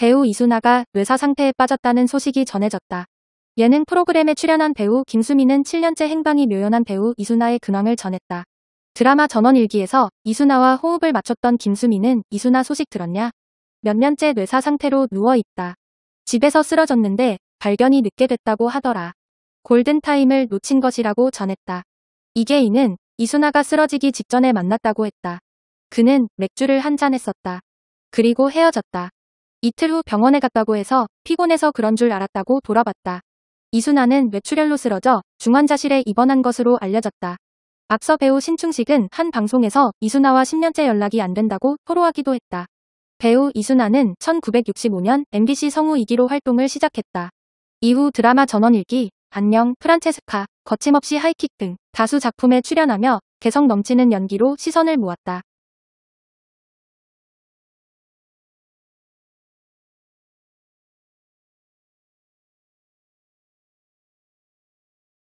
배우 이수나가 뇌사 상태에 빠졌다는 소식이 전해졌다. 예능 프로그램에 출연한 배우 김수미는 7년째 행방이 묘연한 배우 이수나의 근황을 전했다. 드라마 전원일기에서 이수나와 호흡을 맞췄던 김수미는 이수나 소식 들었냐? 몇 년째 뇌사 상태로 누워있다. 집에서 쓰러졌는데 발견이 늦게 됐다고 하더라. 골든타임을 놓친 것이라고 전했다. 이계인은 이수나가 쓰러지기 직전에 만났다고 했다. 그는 맥주를 한 잔 했었다. 그리고 헤어졌다. 이틀 후 병원에 갔다고 해서 피곤해서 그런 줄 알았다고 돌아봤다. 이순아는 뇌출혈로 쓰러져 중환자실에 입원한 것으로 알려졌다. 앞서 배우 신충식은 한 방송에서 이순아와 10년째 연락이 안 된다고 토로하기도 했다. 배우 이순아는 1965년 MBC 성우 이기로 활동을 시작했다. 이후 드라마 전원일기, 안녕, 프란체스카, 거침없이 하이킥 등 다수 작품에 출연하며 개성 넘치는 연기로 시선을 모았다.